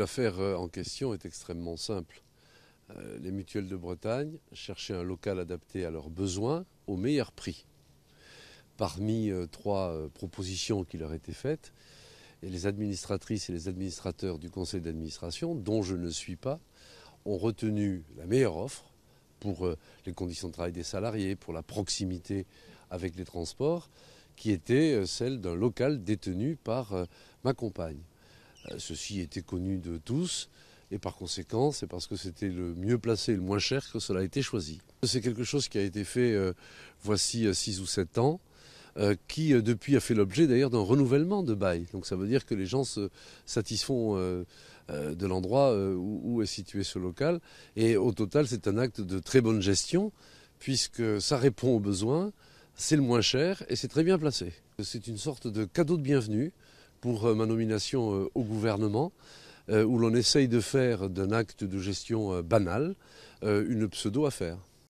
L'affaire euh, en question est extrêmement simple. Euh, les mutuelles de Bretagne cherchaient un local adapté à leurs besoins au meilleur prix. Parmi euh, trois propositions qui leur étaient faites, et les administratrices et les administrateurs du conseil d'administration, dont je ne suis pas, ont retenu la meilleure offre pour les conditions de travail des salariés, pour la proximité avec les transports, qui était celle d'un local détenu par ma compagne. Euh, ceci était connu de tous. Et par conséquent, c'est parce que c'était le mieux placé et le moins cher que cela a été choisi. C'est quelque chose qui a été fait euh, voici 6 euh, ou 7 ans, qui depuis a fait l'objet d'ailleurs d'un renouvellement de bail. Donc ça veut dire que les gens se satisfont de l'endroit où est situé ce local. Et au total, c'est un acte de très bonne gestion, puisque ça répond aux besoins, c'est le moins cher et c'est très bien placé. C'est une sorte de cadeau de bienvenue pour euh, ma nomination euh, au gouvernement, euh, où l'on essaye de faire d'un acte de gestion banal une pseudo-affaire.